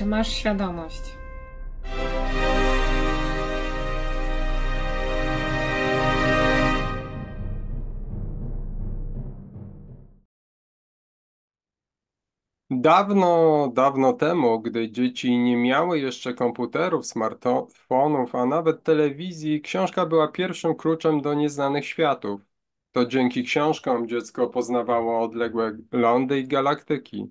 Czy masz świadomość? Dawno, dawno temu, gdy dzieci nie miały jeszcze komputerów, smartfonów, a nawet telewizji, książka była pierwszym kluczem do nieznanych światów. To dzięki książkom dziecko poznawało odległe lądy i galaktyki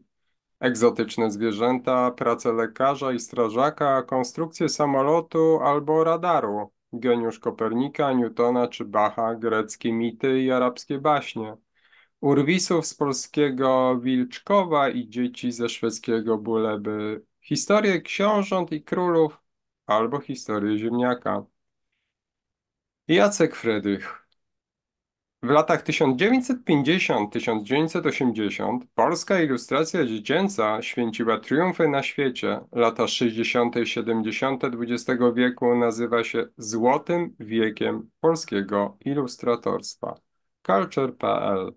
egzotyczne zwierzęta, pracę lekarza i strażaka, konstrukcję samolotu albo radaru, geniusz Kopernika, Newtona czy Bacha, greckie mity i arabskie baśnie, urwisów z polskiego Wilczkowa i dzieci ze szwedzkiego Buleby, historię książąt i królów albo historię ziemniaka. Jacek Frydych w latach 1950-1980 polska ilustracja dziecięca święciła triumfy na świecie. Lata 60. i 70. XX wieku nazywa się Złotym Wiekiem Polskiego Ilustratorstwa. Culture.pl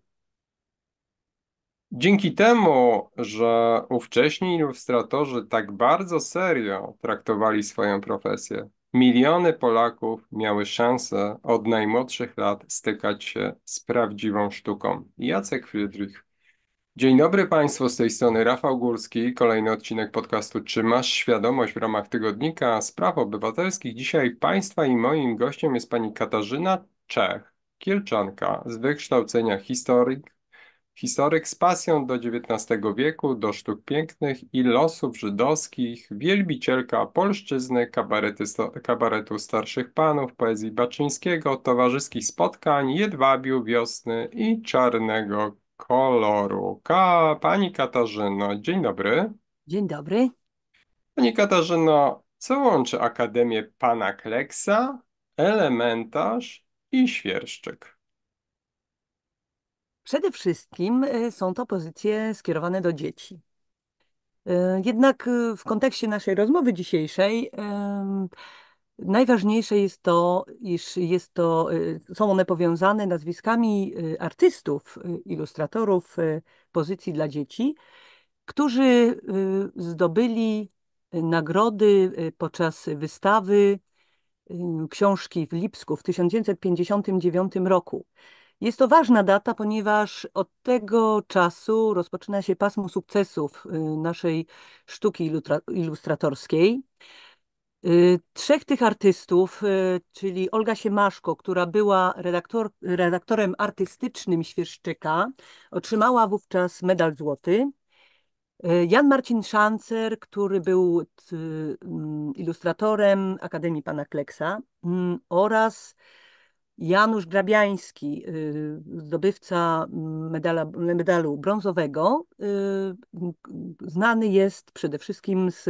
Dzięki temu, że ówcześni ilustratorzy tak bardzo serio traktowali swoją profesję, Miliony Polaków miały szansę od najmłodszych lat stykać się z prawdziwą sztuką. Jacek Friedrich. Dzień dobry Państwu, z tej strony Rafał Górski. Kolejny odcinek podcastu Czy masz świadomość w ramach tygodnika spraw obywatelskich? Dzisiaj Państwa i moim gościem jest pani Katarzyna Czech, kielczanka z wykształcenia historyk, Historyk z pasją do XIX wieku, do sztuk pięknych i losów żydowskich, wielbicielka polszczyzny, kabaretu starszych panów, poezji Baczyńskiego, towarzyskich spotkań, jedwabiu, wiosny i czarnego koloru. Ka Pani Katarzyno, dzień dobry. Dzień dobry. Pani Katarzyno, co łączy Akademię Pana Kleksa, Elementarz i Świerszczyk? Przede wszystkim y, są to pozycje skierowane do dzieci. Y, jednak y, w kontekście naszej rozmowy dzisiejszej najważniejsze jest to, iż jest to, są one powiązane nazwiskami artystów, ilustratorów pozycji dla dzieci, którzy zdobyli nagrody podczas wystawy książki w Lipsku w 1959 roku. Jest to ważna data, ponieważ od tego czasu rozpoczyna się pasmo sukcesów y, naszej sztuki ilustratorskiej. Y, trzech tych artystów, y, czyli Olga Siemaszko, która była redaktor, redaktorem artystycznym Świerszczyka, otrzymała wówczas medal złoty. Jan Marcin Szancer, który był mm, ilustratorem Akademii Pana Kleksa mm, oraz Janusz Grabiański, y, zdobywca medala, medalu brązowego, y, znany jest przede wszystkim z,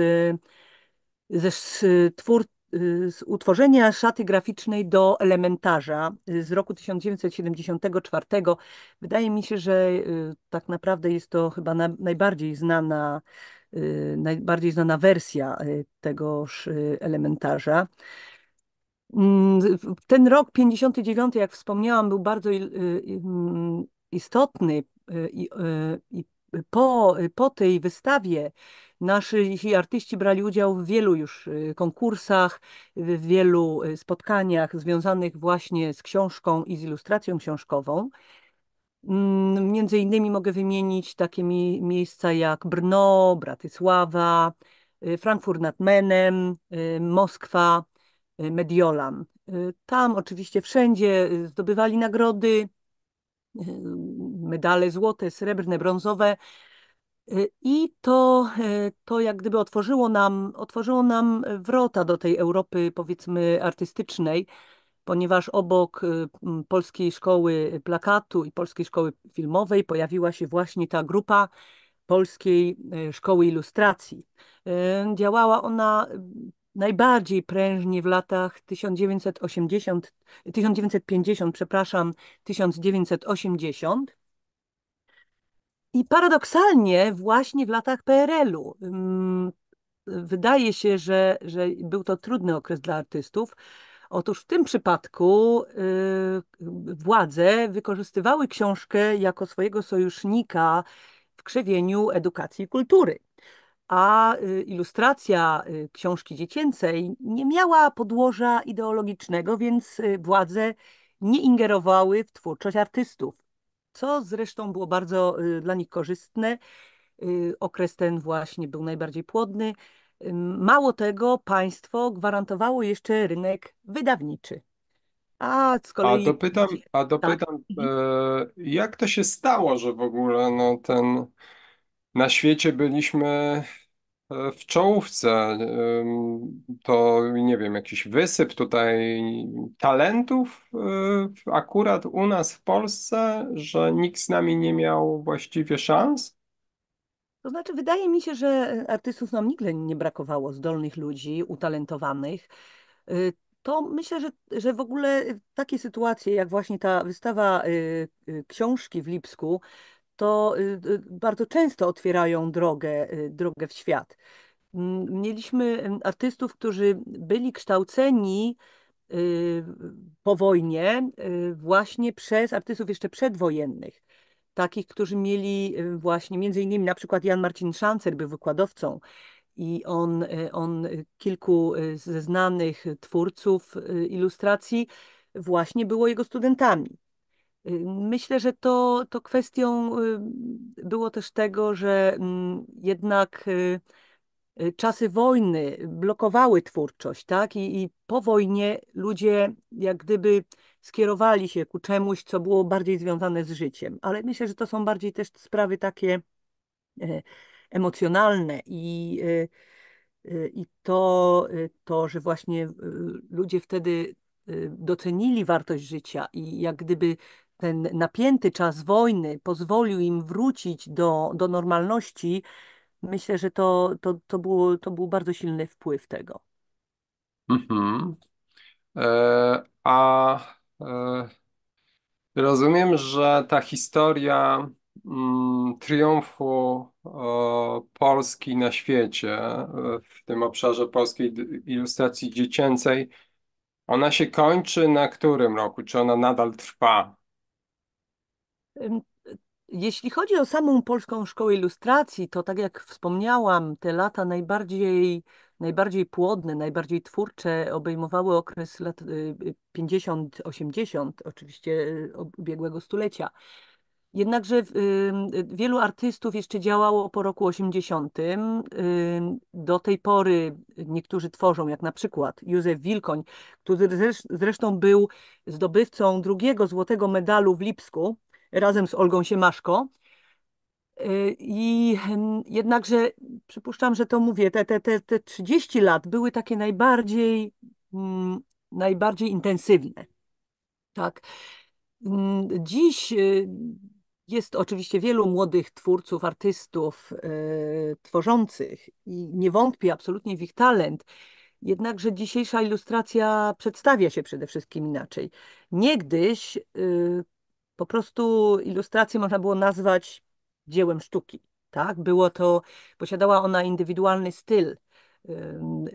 z, twór, y, z utworzenia szaty graficznej do elementarza z roku 1974. Wydaje mi się, że tak naprawdę jest to chyba na, najbardziej znana najbardziej znana wersja tegoż elementarza. Mm, ten rok 59, jak wspomniałam, był bardzo y, y, mm, istotny y, i, i po, po tej wystawie nasi artyści brali udział w wielu już konkursach, w wielu spotkaniach związanych właśnie z książką i z ilustracją książkową. Mm, między innymi mogę wymienić takie miejsca jak Brno, Bratysława, Frankfurt nad Menem, Moskwa, Y, Mediolan. Y, tam oczywiście wszędzie y, zdobywali nagrody, medale złote, srebrne, brązowe. I to, to jak gdyby otworzyło nam, otworzyło nam wrota do tej Europy, powiedzmy, artystycznej, ponieważ obok Polskiej Szkoły Plakatu i Polskiej Szkoły Filmowej pojawiła się właśnie ta grupa Polskiej Szkoły Ilustracji. Działała ona najbardziej prężnie w latach 1980, 1950, przepraszam, 1980. I paradoksalnie właśnie w latach PRL-u mm, wydaje się, że, że był to trudny okres dla artystów. Otóż w tym przypadku yy, władze wykorzystywały książkę jako swojego sojusznika w krzewieniu edukacji i kultury a y, ilustracja y, książki dziecięcej nie miała podłoża ideologicznego, więc y, władze nie ingerowały w twórczość artystów, co zresztą było bardzo dla nich korzystne. Okres ten właśnie był najbardziej płodny. Mało tego, państwo gwarantowało jeszcze rynek wydawniczy. A, z kolei... a dopytam, a dopytam tak. E, jak to się stało, że w ogóle no, ten na świecie byliśmy e, w czołówce. To nie wiem, jakiś wysyp tutaj talentów e, akurat u nas w Polsce, że nikt z nami nie miał właściwie szans. To znaczy, wydaje mi się, że e, artystów nam nigdy nie brakowało, zdolnych ludzi, utalentowanych. To myślę, że, że w ogóle takie sytuacje, jak właśnie ta wystawa książki w Lipsku, to y, y, bardzo często otwierają drogę, y, drogę w świat. Mieliśmy artystów, którzy byli kształceni po wojnie właśnie przez artystów jeszcze przedwojennych. Takich, którzy mieli właśnie między innymi na przykład Jan Marcin Szancer był wykładowcą i on, on kilku ze znanych twórców ilustracji właśnie było jego studentami. Y, myślę, że to, to kwestią y, było też tego, że mm, jednak y, czasy wojny blokowały twórczość, tak? I, I, po wojnie ludzie jak gdyby skierowali się ku czemuś, co było bardziej związane z życiem. Ale myślę, że to są bardziej też sprawy takie e, emocjonalne i, i to, to, że właśnie ludzie wtedy docenili wartość życia i jak gdyby ten napięty czas wojny pozwolił im wrócić do, do normalności, myślę, że to, to, to, było, to był bardzo silny wpływ tego. Mhm. E, a e, rozumiem, że ta historia mm, triumfu e, Polski na świecie, e, w tym obszarze polskiej ilustracji dziecięcej, ona się kończy na którym roku? Czy ona nadal trwa? Jeśli chodzi o samą Polską Szkołę Ilustracji, to tak jak wspomniałam, te lata najbardziej, najbardziej płodne, najbardziej twórcze obejmowały okres lat 50-80, y, y, oczywiście y, ubiegłego stulecia. Jednakże wielu artystów jeszcze działało po roku 80. Do tej pory niektórzy tworzą, jak na przykład Józef Wilkoń, który zresztą był zdobywcą drugiego złotego medalu w Lipsku razem z Olgą Siemaszko. Y, I jednakże przypuszczam, że to mówię, te, te, te, te 30 lat były takie najbardziej, mm, najbardziej intensywne. Tak. Dziś y, jest oczywiście wielu młodych twórców, artystów y, tworzących i nie wątpię absolutnie w ich talent. Jednakże dzisiejsza ilustracja przedstawia się przede wszystkim inaczej. Niegdyś po prostu ilustrację można było nazwać dziełem sztuki. Tak? Było to, posiadała ona indywidualny styl.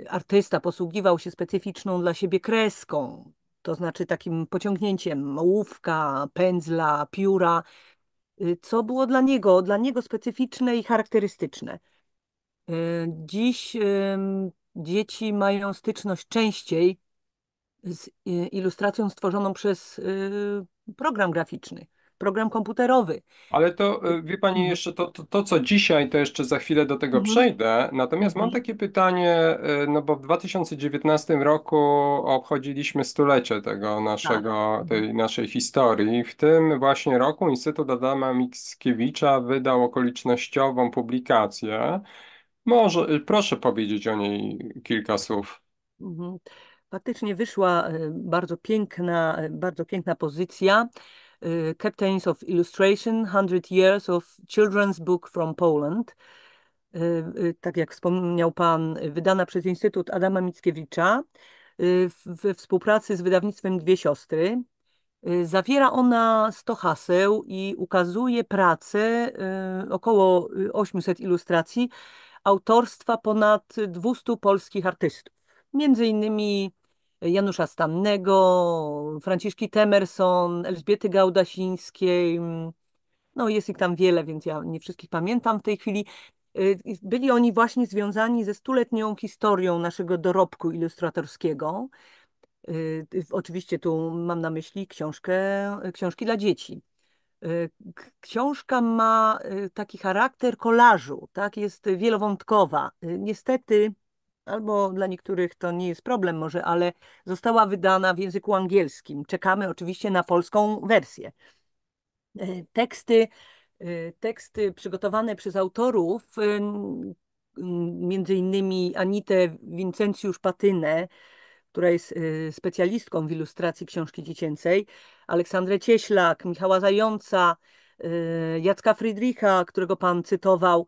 Artysta posługiwał się specyficzną dla siebie kreską, to znaczy takim pociągnięciem ołówka, pędzla, pióra, y, co było dla niego, dla niego specyficzne i charakterystyczne. Y, dziś dzieci mają styczność częściej z y, ilustracją stworzoną przez y, program graficzny, program komputerowy. Ale to, y, wie Pani, jeszcze to, to, to co dzisiaj, to jeszcze za chwilę do tego mhm. przejdę. Natomiast mam mhm. takie pytanie, no bo w 2019 roku obchodziliśmy stulecie tego naszego, tak. Mhm. tej naszej historii. W tym właśnie roku Instytut Adama Mickiewicza wydał okolicznościową publikację. Może, proszę powiedzieć o niej kilka słów. Mhm. Faktycznie wyszła e, bardzo piękna, e, bardzo piękna pozycja. E, Captains of Illustration, 100 Years of Children's Book from Poland. Tak jak wspomniał Pan, wydana przez Instytut Adama Mickiewicza we współpracy z wydawnictwem Dwie Siostry. Zawiera ona 100 haseł i ukazuje pracę około 800 ilustracji autorstwa ponad 200 polskich artystów między innymi e, Janusza Stannego, Franciszki Temerson, Elżbiety Gaudasińskiej. No jest ich tam wiele, więc ja nie wszystkich pamiętam w tej chwili. E, byli oni właśnie związani ze stuletnią historią naszego dorobku ilustratorskiego. E, oczywiście tu mam na myśli książkę, książki dla dzieci. Książka ma taki charakter kolażu, tak? jest wielowątkowa. Niestety albo dla niektórych to nie jest problem może, ale została wydana w języku angielskim. Czekamy oczywiście na polską wersję. E, teksty, e, teksty przygotowane przez autorów, e, między innymi Anitę Wincencjusz-Patynę, która jest specjalistką w ilustracji książki dziecięcej, Aleksandrę Cieślak, Michała Zająca, Jacka Friedricha, którego Pan cytował,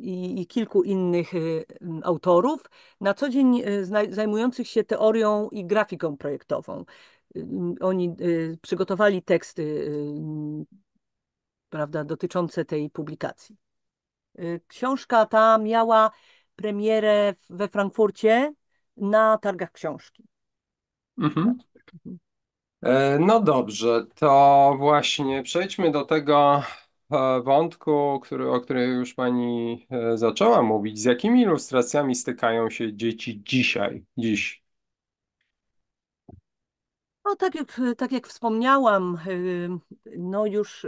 i, kilku innych y, autorów, na co dzień y, zajmujących się teorią i grafiką projektową. Oni y, przygotowali teksty prawda, dotyczące tej publikacji. Książka ta miała premierę we Frankfurcie na targach książki. Mhm. mhm. E, no dobrze, to właśnie przejdźmy do tego, E, wątku, który, o którym już Pani e, zaczęła mówić. Z jakimi ilustracjami stykają się dzieci dzisiaj, dziś? No, tak, jak, tak jak wspomniałam, e, no już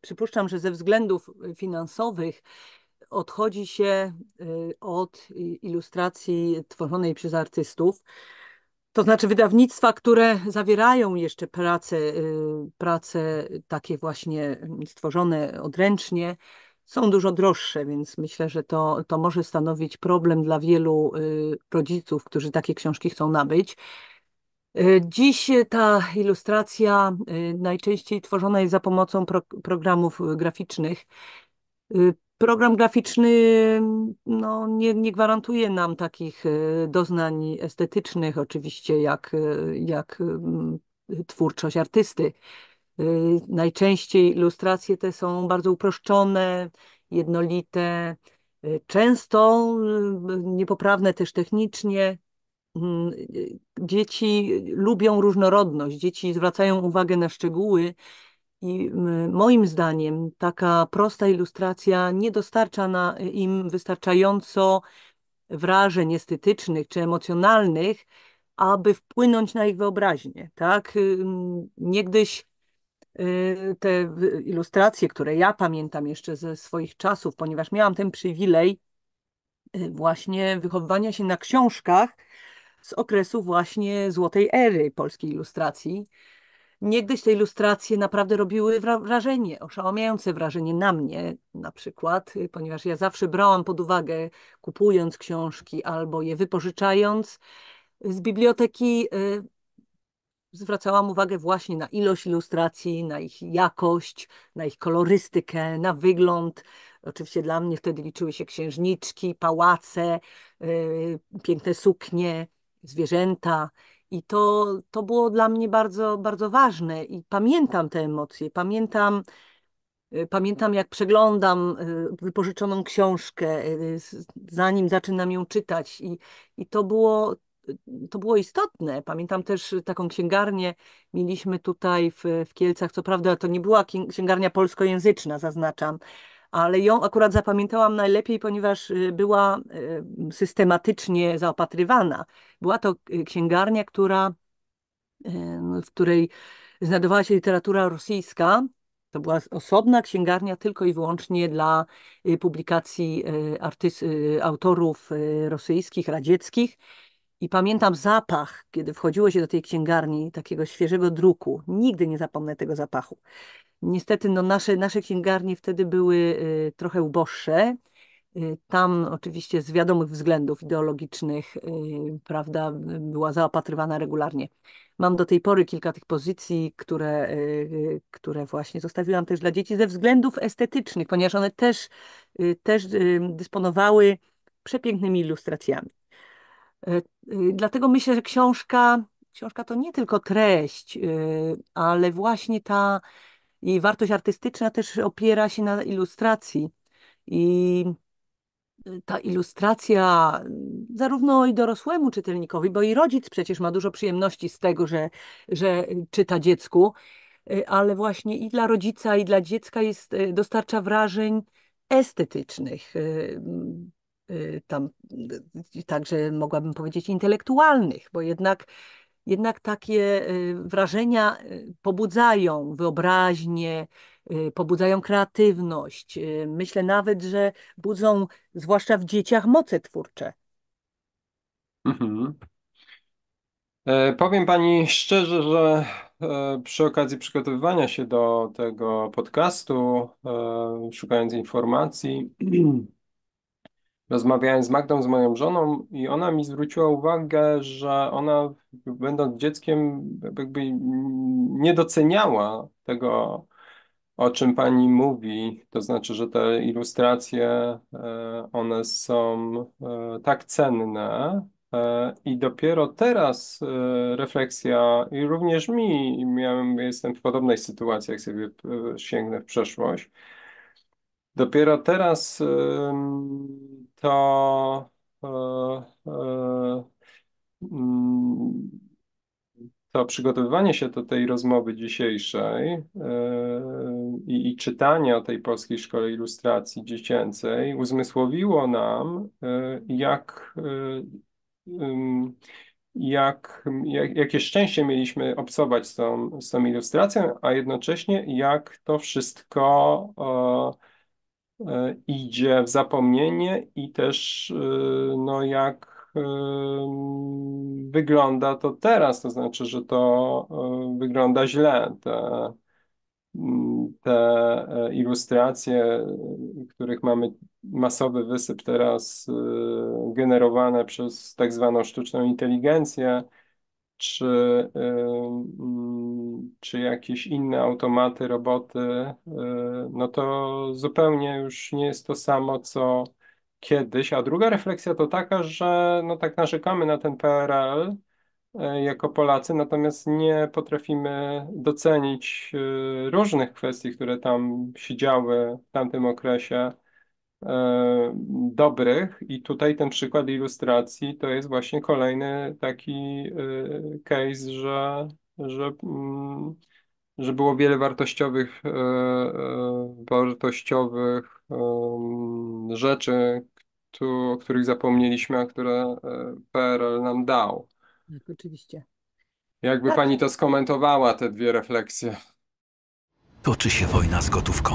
przypuszczam, że ze względów finansowych odchodzi się od ilustracji tworzonej przez artystów. To znaczy wydawnictwa, które zawierają jeszcze prace, y, prace takie właśnie stworzone odręcznie, są dużo droższe, więc myślę, że to, to może stanowić problem dla wielu y, rodziców, którzy takie książki chcą nabyć. Y, dziś ta ilustracja najczęściej tworzona jest za pomocą pro, programów graficznych program graficzny no, nie, nie gwarantuje nam takich e, doznań estetycznych, oczywiście, jak, e, jak mm, twórczość artysty. E, najczęściej ilustracje te są bardzo uproszczone, jednolite, często niepoprawne też technicznie. Mm, dzieci lubią różnorodność, dzieci zwracają uwagę na szczegóły i moim zdaniem taka prosta ilustracja nie dostarcza na im wystarczająco wrażeń estetycznych czy emocjonalnych, aby wpłynąć na ich wyobraźnię. Tak? Niegdyś y, te ilustracje, które ja pamiętam jeszcze ze swoich czasów, ponieważ miałam ten przywilej y, właśnie wychowywania się na książkach z okresu właśnie złotej ery polskiej ilustracji Niegdyś te ilustracje naprawdę robiły wrażenie, oszałamiające wrażenie na mnie na przykład, ponieważ ja zawsze brałam pod uwagę, kupując książki albo je wypożyczając z biblioteki, y, zwracałam uwagę właśnie na ilość ilustracji, na ich jakość, na ich kolorystykę, na wygląd. Oczywiście dla mnie wtedy liczyły się księżniczki, pałace, y, piękne suknie, zwierzęta i to, to było dla mnie bardzo, bardzo ważne i pamiętam te emocje. Pamiętam, y, pamiętam jak przeglądam y, wypożyczoną książkę, y, zanim zaczynam ją czytać. I, i to, było, to było istotne. Pamiętam też taką księgarnię mieliśmy tutaj w, w Kielcach. Co prawda to nie była księgarnia polskojęzyczna, zaznaczam, ale ją akurat zapamiętałam najlepiej, ponieważ y, była y, systematycznie zaopatrywana. Była to y, księgarnia, która, no, w której znajdowała się literatura rosyjska. To była osobna księgarnia tylko i wyłącznie dla publikacji artyst, autorów rosyjskich, radzieckich i pamiętam zapach, kiedy wchodziło się do tej księgarni, takiego świeżego druku. Nigdy nie zapomnę tego zapachu. Niestety no, nasze, nasze księgarnie wtedy były y, trochę uboższe. Y, tam oczywiście z wiadomych względów ideologicznych, y, prawda, była zaopatrywana regularnie. Mam do tej pory kilka tych pozycji, które, które właśnie zostawiłam też dla dzieci ze względów estetycznych, ponieważ one też, też dysponowały przepięknymi ilustracjami. E, y, dlatego myślę, że książka, książka to nie tylko treść, y, ale właśnie ta jej wartość artystyczna też opiera się na ilustracji. I y, ta ilustracja zarówno i dorosłemu czytelnikowi, bo i rodzic przecież ma dużo przyjemności z tego, że, że czyta dziecku, ale właśnie i dla rodzica, i dla dziecka jest, dostarcza wrażeń estetycznych, Y, tam y, y, także mogłabym powiedzieć intelektualnych, bo jednak, jednak takie wrażenia pobudzają wyobraźnię, pobudzają kreatywność. Myślę nawet, że budzą, zwłaszcza w dzieciach, moce twórcze. Mhm. E, powiem Pani szczerze, że e, przy okazji przygotowywania się do tego podcastu, e, szukając informacji, rozmawiałem z Magdą, z moją żoną i ona mi zwróciła uwagę, że ona będąc dzieckiem jakby nie doceniała tego, o czym pani mówi, to znaczy, że te ilustracje, e, one są e, tak cenne e, i dopiero teraz refleksja i również mi, miałem, jestem w podobnej sytuacji, jak sobie sięgnę w przeszłość, dopiero teraz to e, e, mm, to przygotowywanie się do tej rozmowy dzisiejszej e, i, i czytanie o tej polskiej szkole ilustracji dziecięcej uzmysłowiło nam, jak, jak, jak, jakie szczęście mieliśmy obcować z tą, z tą ilustracją, a jednocześnie jak to wszystko E, idzie w zapomnienie i też e, no jak e, wygląda to teraz, to znaczy, że to wygląda źle. Te, mm, te ilustracje, których mamy masowy wysyp teraz generowane przez tak zwaną sztuczną inteligencję, czy, czy jakieś inne automaty, roboty, y, no to zupełnie już nie jest to samo, co kiedyś. A druga refleksja to taka, że no tak narzekamy na ten PRL y, jako Polacy, natomiast nie potrafimy docenić y, różnych kwestii, które tam się działy w tamtym okresie E, dobrych i tutaj ten przykład ilustracji to jest właśnie kolejny taki e, case, że, że, mm, że było wiele wartościowych, e, wartościowych mm, rzeczy, o których zapomnieliśmy, a które PRL nam dał. Tak, oczywiście. Jakby tak. pani to skomentowała, te dwie refleksje. Toczy się wojna z gotówką.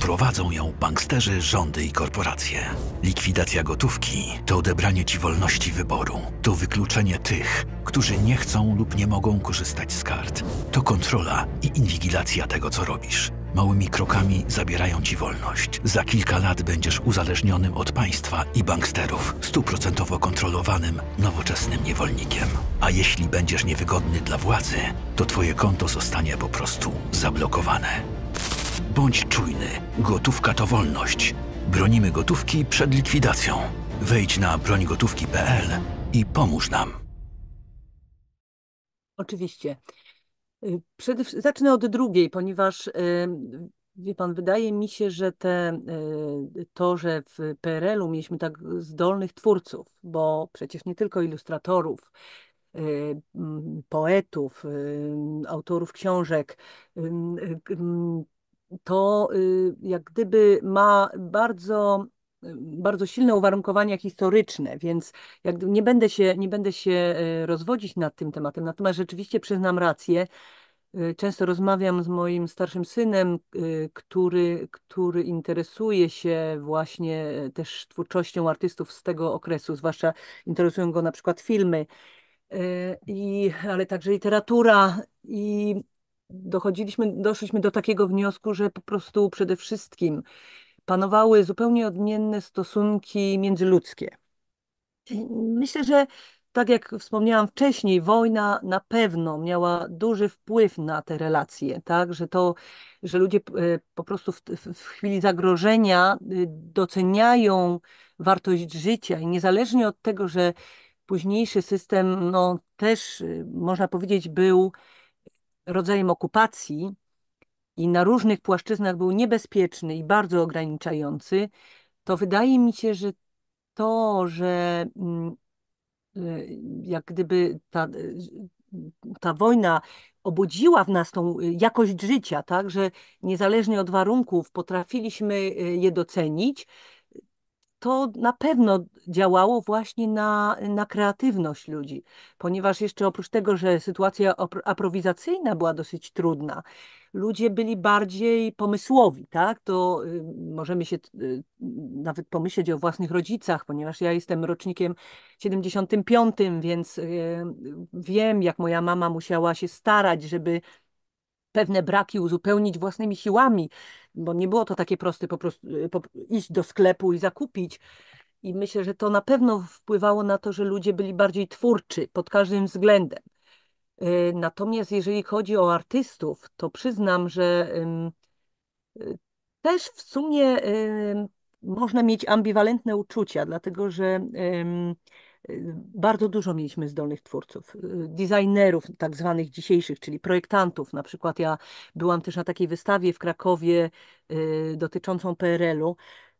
Prowadzą ją banksterzy, rządy i korporacje. Likwidacja gotówki to odebranie ci wolności wyboru. To wykluczenie tych, którzy nie chcą lub nie mogą korzystać z kart. To kontrola i inwigilacja tego, co robisz. Małymi krokami zabierają ci wolność. Za kilka lat będziesz uzależnionym od państwa i banksterów, stuprocentowo kontrolowanym, nowoczesnym niewolnikiem. A jeśli będziesz niewygodny dla władzy, to twoje konto zostanie po prostu zablokowane. Bądź czujny. Gotówka to wolność. Bronimy gotówki przed likwidacją. Wejdź na brońgotówki.pl i pomóż nam. Oczywiście. Y, przede, zacznę od drugiej, ponieważ y, wie pan, wydaje mi się, że te, y, to, że w PRL-u mieliśmy tak zdolnych twórców, bo przecież nie tylko ilustratorów, poetów, autorów książek, to y, jak gdyby ma bardzo y, bardzo silne uwarunkowania historyczne, więc jak, nie, będę się, nie będę się y, rozwodzić nad tym tematem. Natomiast rzeczywiście przyznam rację. Często rozmawiam z moim starszym synem, który, który interesuje się właśnie też twórczością artystów z tego okresu, zwłaszcza interesują go na przykład filmy, i, ale także literatura. I dochodziliśmy, doszliśmy do takiego wniosku, że po prostu przede wszystkim panowały zupełnie odmienne stosunki międzyludzkie. Myślę, że tak jak wspomniałam wcześniej, wojna na pewno miała duży wpływ na te relacje, tak? Że to, że ludzie e, po prostu w, w chwili zagrożenia y, doceniają wartość życia i niezależnie od tego, że późniejszy system, no też y, można powiedzieć, był rodzajem okupacji i na różnych płaszczyznach był niebezpieczny i bardzo ograniczający, to wydaje mi się, że to, że mm, e, jak gdyby ta, e, ta wojna obudziła w nas tą e, jakość życia, tak, że niezależnie od warunków potrafiliśmy je docenić, to na pewno działało właśnie na, na kreatywność ludzi, ponieważ jeszcze oprócz tego, że sytuacja aprowizacyjna była dosyć trudna, ludzie byli bardziej pomysłowi, tak? To y, możemy się y, nawet pomyśleć o własnych rodzicach, ponieważ ja jestem rocznikiem 75, więc y, wiem, jak moja mama musiała się starać, żeby pewne braki uzupełnić własnymi siłami, bo nie było to takie proste po prostu y, iść do sklepu i zakupić. I myślę, że to na pewno wpływało na to, że ludzie byli bardziej twórczy pod każdym względem. Y, natomiast jeżeli chodzi o artystów, to przyznam, że y, też w sumie można mieć ambiwalentne uczucia, dlatego że bardzo dużo mieliśmy zdolnych twórców, y, designerów tak zwanych dzisiejszych, czyli projektantów. Na przykład ja byłam też na takiej wystawie w Krakowie y, dotyczącą PRL-u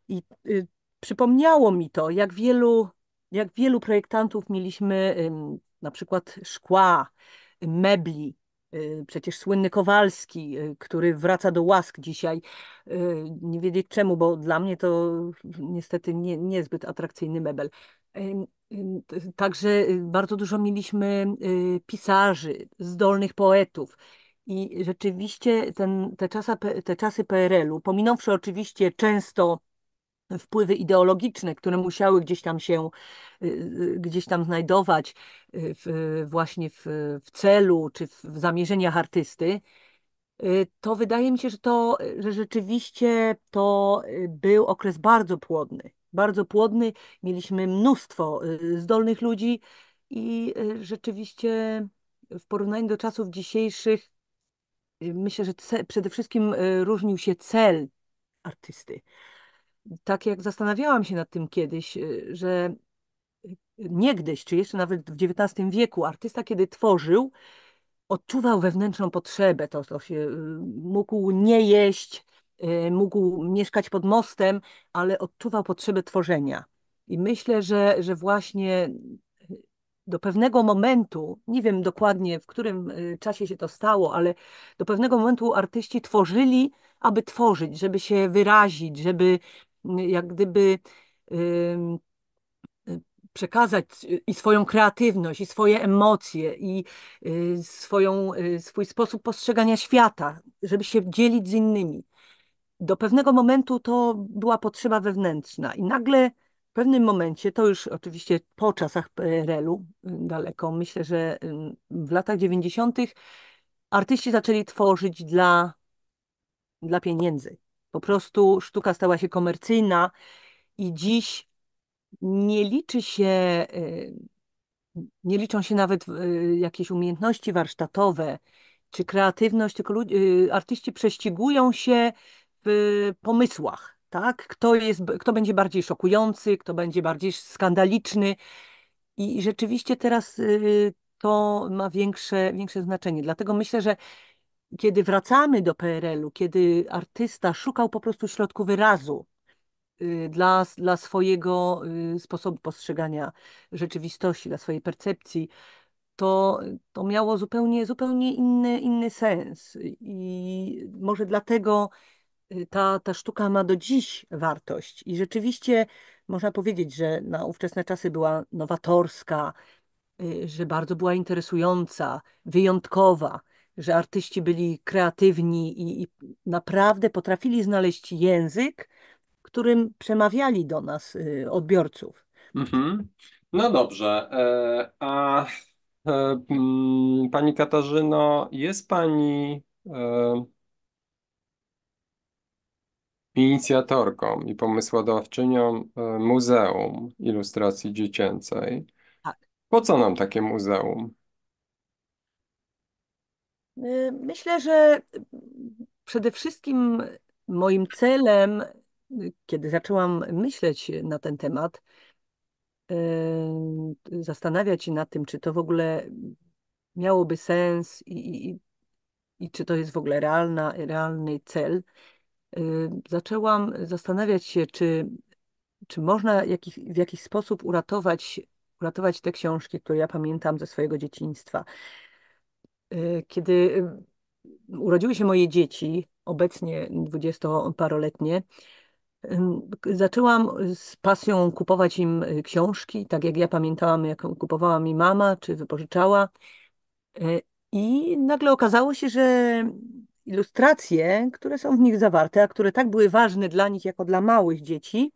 i y, przypomniało mi to, jak wielu, jak wielu projektantów mieliśmy na przykład szkła, mebli, Przecież słynny Kowalski, który wraca do łask dzisiaj, nie wiedzieć czemu, bo dla mnie to niestety nie, niezbyt atrakcyjny mebel. Także y, bardzo dużo mieliśmy y, pisarzy, zdolnych poetów. I rzeczywiście ten, te, czasa, te czasy PRL-u, pominąwszy oczywiście często wpływy ideologiczne, które musiały gdzieś tam się, y, gdzieś tam znajdować w, właśnie w, w celu czy w zamierzeniach artysty, to wydaje mi się, że to że rzeczywiście to był okres bardzo płodny bardzo płodny. Mieliśmy mnóstwo y, zdolnych ludzi i y, rzeczywiście w porównaniu do czasów dzisiejszych, y, myślę, że przede wszystkim różnił się cel artysty. Tak jak zastanawiałam się nad tym kiedyś, że niegdyś, czy jeszcze nawet w XIX wieku, artysta, kiedy tworzył, odczuwał wewnętrzną potrzebę, to, to się mógł nie jeść, Y, mógł mieszkać pod mostem, ale odczuwał potrzebę tworzenia. I myślę, że, że właśnie y, do pewnego momentu, nie wiem dokładnie w którym y, czasie się to stało, ale do pewnego momentu artyści tworzyli, aby tworzyć, żeby się wyrazić, żeby jak gdyby przekazać i swoją kreatywność, i swoje emocje, i swoją, swój sposób postrzegania świata, żeby się dzielić z innymi do pewnego momentu to była potrzeba wewnętrzna i nagle w pewnym momencie, to już oczywiście po czasach PRL-u y, daleko, myślę, że y, w latach 90. artyści zaczęli tworzyć dla, dla pieniędzy. Po prostu sztuka stała się komercyjna i dziś nie liczy się, y, nie liczą się nawet jakieś umiejętności warsztatowe czy kreatywność, tylko ludzie, artyści prześcigują się w pomysłach, tak? Kto, jest, kto będzie bardziej szokujący, kto będzie bardziej skandaliczny. I rzeczywiście teraz y, to ma większe, większe znaczenie. Dlatego myślę, że kiedy wracamy do PRL-u, kiedy artysta szukał po prostu środku wyrazu y, dla, dla swojego y, sposobu postrzegania rzeczywistości, dla swojej percepcji, to, to miało zupełnie, zupełnie inny, inny sens. I może dlatego Y, ta, ta sztuka ma do dziś wartość i rzeczywiście można powiedzieć, że na ówczesne czasy była nowatorska, y, że bardzo była interesująca, wyjątkowa, że artyści byli kreatywni i, i naprawdę potrafili znaleźć język, którym przemawiali do nas y, odbiorców. Mhm. No dobrze. E, a e, mm, pani Katarzyno, jest pani e, inicjatorką i pomysłodawczynią e, Muzeum Ilustracji Dziecięcej. Tak. Po co nam takie muzeum? E, myślę, że e, przede wszystkim moim celem, kiedy zaczęłam myśleć na ten temat, zastanawiać się nad tym, czy to w ogóle miałoby sens i, i, i czy to jest w ogóle realna, realny cel, Y, zaczęłam zastanawiać się, czy, czy można jakich, w jakiś sposób uratować, uratować te książki, które ja pamiętam ze swojego dzieciństwa. Y, kiedy y, urodziły się moje dzieci, obecnie dwudziestoparoletnie, Zaczęłam z pasją kupować im książki, tak jak ja pamiętałam, jak kupowała mi mama, czy wypożyczała. I nagle okazało się, że ilustracje, które są w nich zawarte, a które tak były ważne dla nich jako dla małych dzieci,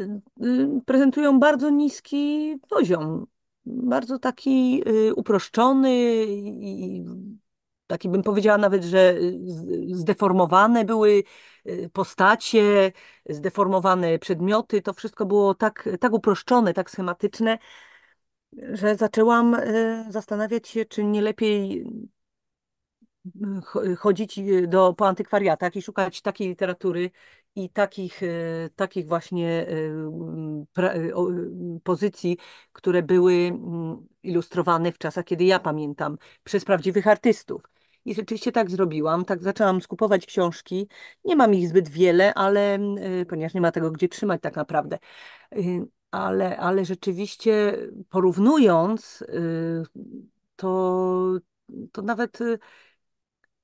y, y, prezentują bardzo niski poziom, bardzo taki y, uproszczony i taki bym powiedziała nawet, że zdeformowane były postacie, zdeformowane przedmioty, to wszystko było tak, tak uproszczone, tak schematyczne, że zaczęłam zastanawiać się, czy nie lepiej chodzić y, do, po antykwariatach i szukać takiej literatury i takich, y, takich właśnie y, pra, pozycji, które były mm, ilustrowane w czasach, kiedy ja pamiętam, przez prawdziwych artystów. I rzeczywiście tak zrobiłam. Tak zaczęłam skupować książki. Nie mam ich zbyt wiele, ale ponieważ nie ma tego gdzie trzymać tak naprawdę. Ale, ale rzeczywiście porównując, to, to nawet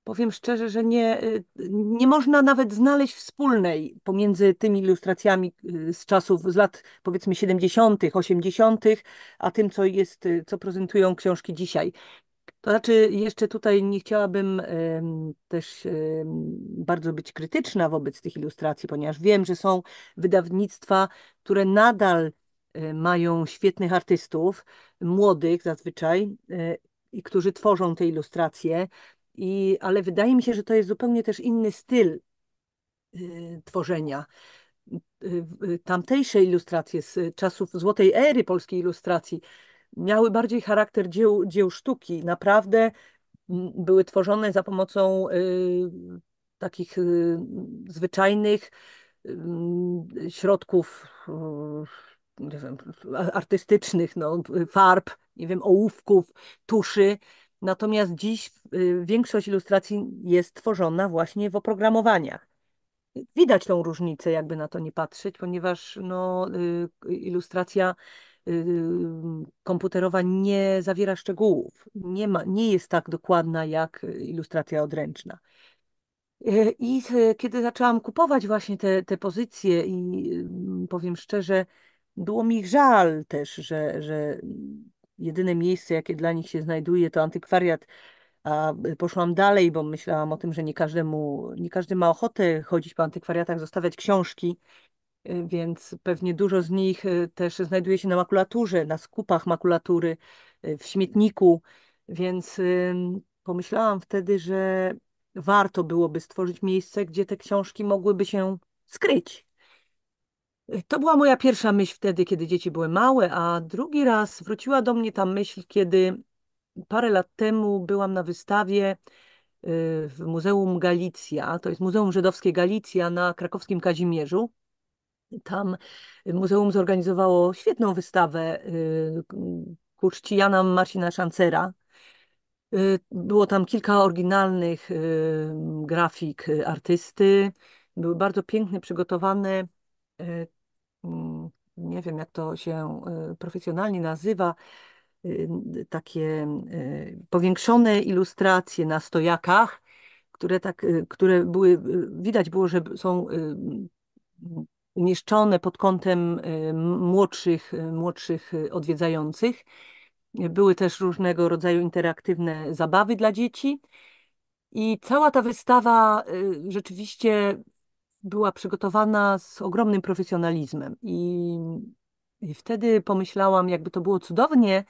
powiem szczerze, że nie, y, nie można nawet znaleźć wspólnej pomiędzy tymi ilustracjami y, z czasów, z lat powiedzmy 70., 80., a tym, co jest, y, co prezentują książki dzisiaj. To znaczy, jeszcze tutaj nie chciałabym też bardzo być krytyczna wobec tych ilustracji, ponieważ wiem, że są wydawnictwa, które nadal mają świetnych artystów, młodych zazwyczaj, i którzy tworzą te ilustracje. I, ale wydaje mi się, że to jest zupełnie też inny styl y, tworzenia. Y, y, tamtejsze ilustracje z czasów złotej ery polskiej ilustracji miały bardziej charakter dzieł, dzieł sztuki. Naprawdę były tworzone za pomocą takich zwyczajnych środków wiem, artystycznych, no, farb, nie wiem, ołówków, tuszy, Natomiast dziś y, większość ilustracji jest tworzona właśnie w oprogramowaniach. Widać tą różnicę, jakby na to nie patrzeć, ponieważ no, y, ilustracja y, komputerowa nie zawiera szczegółów, nie, ma, nie jest tak dokładna jak ilustracja odręczna. I kiedy zaczęłam kupować właśnie te, te pozycje, i powiem szczerze, było mi żal też, że, że jedyne miejsce, jakie dla nich się znajduje, to antykwariat. A y, poszłam dalej, bo myślałam o tym, że nie każdemu, nie każdy ma ochotę chodzić po antykwariatach, zostawiać książki, y, więc pewnie dużo z nich y, też znajduje się na makulaturze, na skupach makulatury, w śmietniku, więc pomyślałam wtedy, że warto byłoby stworzyć miejsce, gdzie te książki mogłyby się skryć to była moja pierwsza myśl wtedy, kiedy dzieci były małe, a drugi raz wróciła do mnie ta myśl, kiedy parę lat temu byłam na wystawie y, w Muzeum Galicja, to jest Muzeum Żydowskie Galicja na krakowskim Kazimierzu. Tam muzeum zorganizowało świetną wystawę y, ku czcianam Marcina Szancera. Y, było tam kilka oryginalnych grafik artysty. Były bardzo pięknie przygotowane Mm, nie wiem jak to się y, profesjonalnie nazywa, y, takie y, powiększone ilustracje na stojakach, które, tak, które były, widać było, że są umieszczone pod kątem młodszych, młodszych odwiedzających. Były też różnego rodzaju interaktywne zabawy dla dzieci. I cała ta wystawa rzeczywiście była przygotowana z ogromnym profesjonalizmem. I, I, wtedy pomyślałam, jakby to było cudownie,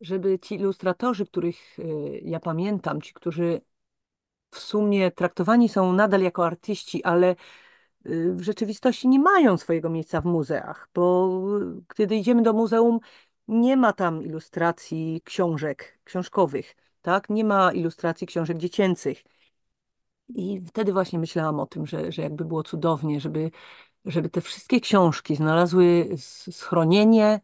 żeby ci ilustratorzy, których y, ja pamiętam, ci, którzy w sumie traktowani są nadal jako artyści, ale y, w rzeczywistości nie mają swojego miejsca w muzeach, bo kiedy idziemy do muzeum, nie ma tam ilustracji książek, książkowych, tak? Nie ma ilustracji książek dziecięcych i wtedy właśnie myślałam o tym, że, że jakby było cudownie, żeby, żeby te wszystkie książki znalazły schronienie,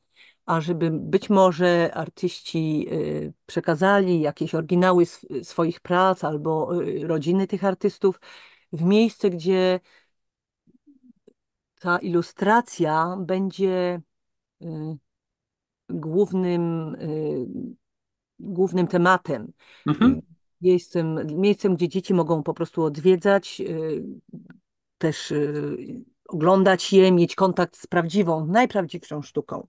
a żeby być może artyści y, przekazali jakieś oryginały swoich prac albo y, rodziny tych artystów w miejsce, gdzie ta ilustracja będzie y, głównym, głównym tematem. Mhm miejscem, miejscem, gdzie dzieci mogą po prostu odwiedzać, y, też y, oglądać je, mieć kontakt z prawdziwą, najprawdziwszą sztuką.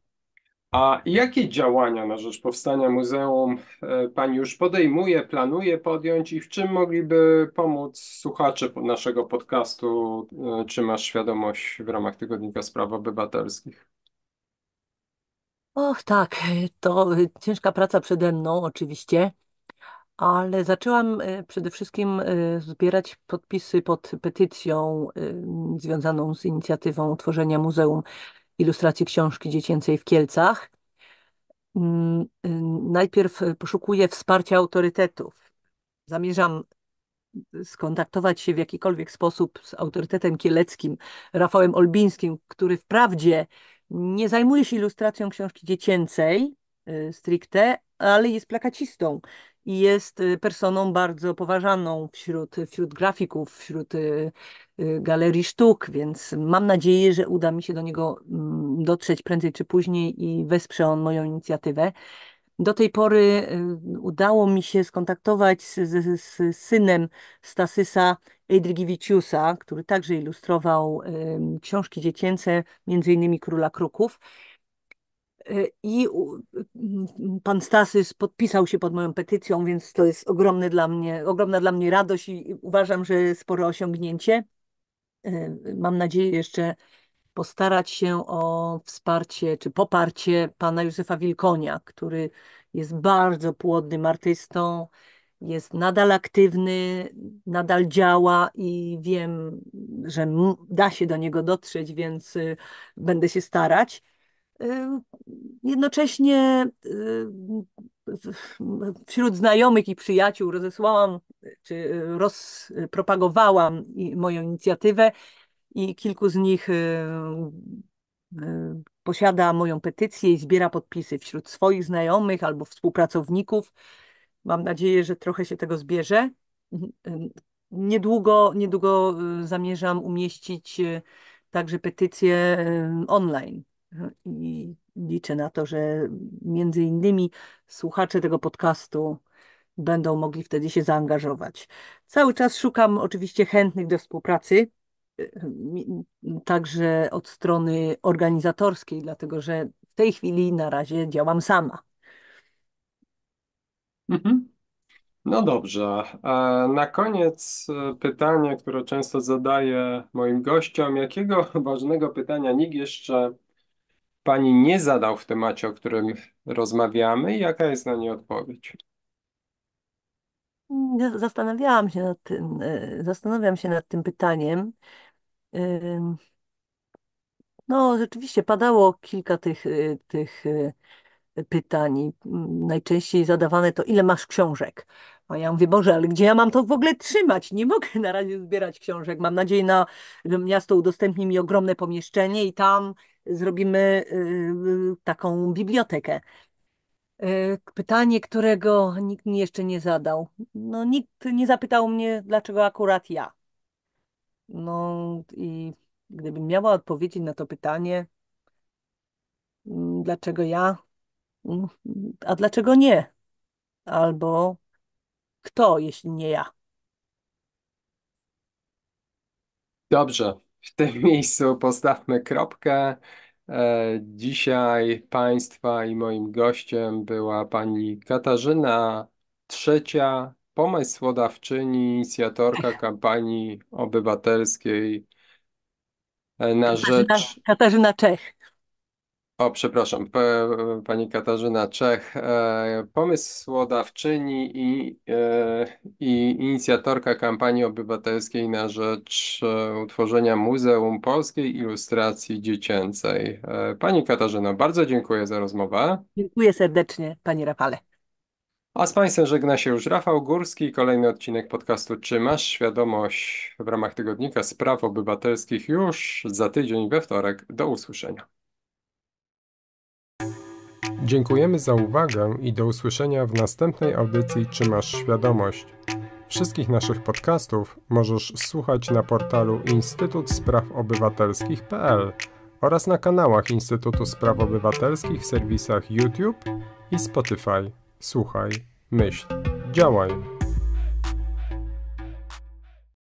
A jakie działania na rzecz powstania muzeum e, Pani już podejmuje, planuje podjąć i w czym mogliby pomóc słuchacze naszego podcastu e, Czy masz świadomość w ramach Tygodnika Spraw Obywatelskich? Och tak, to ciężka praca przede mną oczywiście ale zaczęłam e, przede wszystkim e, zbierać podpisy pod petycją e, związaną z inicjatywą utworzenia Muzeum Ilustracji Książki Dziecięcej w Kielcach. Mm, najpierw poszukuję wsparcia autorytetów. Zamierzam skontaktować się w jakikolwiek sposób z autorytetem kieleckim, Rafałem Olbińskim, który wprawdzie nie zajmuje się ilustracją książki dziecięcej stricte, ale jest plakacistą i jest y, personą bardzo poważaną wśród, wśród grafików, wśród y, y, galerii sztuk, więc mam nadzieję, że uda mi się do niego mm, dotrzeć prędzej czy później i wesprze on moją inicjatywę. Do tej pory udało mi się skontaktować z, z, z synem Stasysa Eidrigiviciusa, który także ilustrował książki dziecięce, między innymi Króla Kruków. I pan Stasys podpisał się pod moją petycją, więc to jest ogromne dla mnie, ogromna dla mnie radość i uważam, że spore osiągnięcie. E, mam nadzieję jeszcze postarać się o wsparcie czy poparcie pana Józefa Wilkonia, który jest bardzo płodnym artystą, jest nadal aktywny, nadal działa i wiem, że da się do niego dotrzeć, więc e, będę się starać. Jednocześnie y, wśród znajomych i przyjaciół rozesłałam czy y, rozpropagowałam moją inicjatywę i kilku z nich y, posiada moją petycję i zbiera podpisy wśród swoich znajomych albo współpracowników. Mam nadzieję, że trochę się tego zbierze. Niedługo, niedługo zamierzam umieścić także petycję online i liczę na to, że między innymi słuchacze tego podcastu będą mogli wtedy się zaangażować. Cały czas szukam oczywiście chętnych do współpracy, yy, yy, także od strony organizatorskiej, dlatego że w tej chwili na razie działam sama. Mhm. No dobrze. Na koniec y, pytanie, które często zadaję moim gościom. Jakiego ważnego pytania nikt jeszcze Pani nie zadał w temacie, o którym rozmawiamy. Jaka jest na nie odpowiedź? Zastanawiałam się nad tym, e, zastanawiam się nad tym pytaniem. E, no, rzeczywiście padało kilka tych, e, tych pytań. Mm, najczęściej zadawane to, ile masz książek? A ja mówię, Boże, ale gdzie ja mam to w ogóle trzymać? Nie mogę na razie zbierać książek. Mam nadzieję, na, że miasto udostępni mi ogromne pomieszczenie i tam zrobimy y, taką bibliotekę. Y, pytanie, którego nikt mi jeszcze nie zadał. No, nikt nie zapytał mnie, dlaczego akurat ja. No i gdybym miała odpowiedzieć na to pytanie, mm, dlaczego ja, mm, a dlaczego nie? Albo kto, jeśli nie ja? Dobrze w tym miejscu postawmy kropkę. E, dzisiaj Państwa i moim gościem była pani Katarzyna Trzecia, pomysłodawczyni, inicjatorka kampanii obywatelskiej e, na rzecz. Katarzyna Czech. O, przepraszam, p- pani Katarzyna Czech, e, pomysłodawczyni i, e, i inicjatorka kampanii obywatelskiej na rzecz e, utworzenia Muzeum Polskiej Ilustracji Dziecięcej. E, Pani Katarzyno, bardzo dziękuję za rozmowę. Dziękuję serdecznie, panie Rafale. A z Państwem żegna się już Rafał Górski. Kolejny odcinek podcastu Czy masz świadomość w ramach tygodnika spraw obywatelskich już za tydzień we wtorek. Do usłyszenia. Dziękujemy za uwagę i do usłyszenia w następnej audycji Czy masz świadomość? Wszystkich naszych podcastów możesz słuchać na portalu Instytut Spraw Obywatelskich.pl oraz na kanałach Instytutu Spraw Obywatelskich w serwisach YouTube i Spotify. Słuchaj, myśl, działaj.